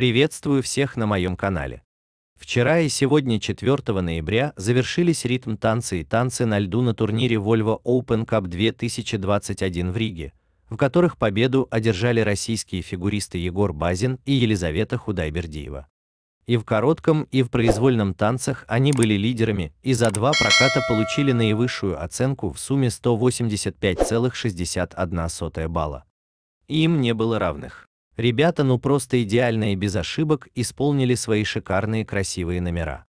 Приветствую всех на моем канале. Вчера и сегодня 4 ноября завершились ритм танцы и танцы на льду на турнире Volvo Open Cup 2021 в Риге, в которых победу одержали российские фигуристы Егор Базин и Елизавета Худайбердиева. И в коротком, и в произвольном танцах они были лидерами и за два проката получили наивысшую оценку в сумме 185,61 балла. им не было равных. Ребята ну просто идеально и без ошибок исполнили свои шикарные красивые номера.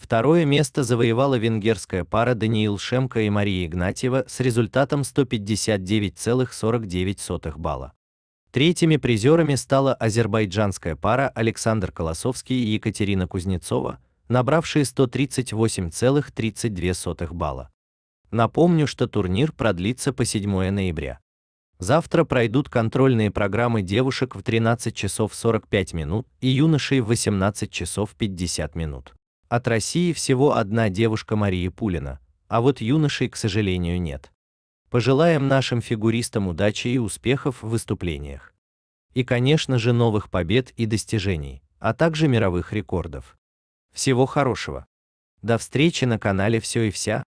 Второе место завоевала венгерская пара Даниил Шемко и Мария Игнатьева с результатом 159,49 балла. Третьими призерами стала азербайджанская пара Александр Колосовский и Екатерина Кузнецова, набравшие 138,32 балла. Напомню, что турнир продлится по 7 ноября. Завтра пройдут контрольные программы девушек в 13 часов 45 минут и юношей в 18 часов 50 минут. От России всего одна девушка Мария Пулина, а вот юношей, к сожалению, нет. Пожелаем нашим фигуристам удачи и успехов в выступлениях. И, конечно же, новых побед и достижений, а также мировых рекордов. Всего хорошего. До встречи на канале Все и вся.